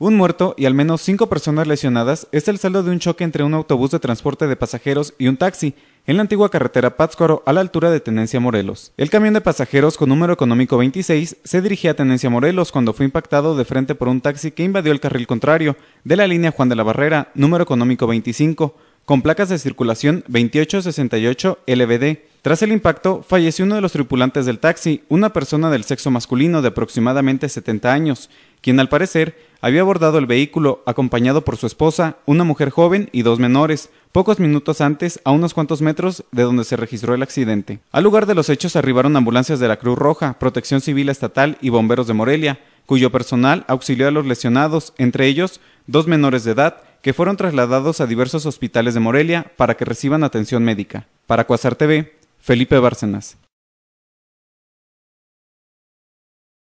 Un muerto y al menos cinco personas lesionadas es el saldo de un choque entre un autobús de transporte de pasajeros y un taxi en la antigua carretera Pátzcuaro a la altura de Tenencia Morelos. El camión de pasajeros con número económico 26 se dirigía a Tenencia Morelos cuando fue impactado de frente por un taxi que invadió el carril contrario de la línea Juan de la Barrera, número económico 25, con placas de circulación 2868 LBD. Tras el impacto, falleció uno de los tripulantes del taxi, una persona del sexo masculino de aproximadamente 70 años, quien al parecer había abordado el vehículo acompañado por su esposa, una mujer joven y dos menores, pocos minutos antes, a unos cuantos metros de donde se registró el accidente. Al lugar de los hechos arribaron ambulancias de la Cruz Roja, Protección Civil Estatal y Bomberos de Morelia, cuyo personal auxilió a los lesionados, entre ellos dos menores de edad, que fueron trasladados a diversos hospitales de Morelia para que reciban atención médica. Para Cuasar TV, Felipe Bárcenas.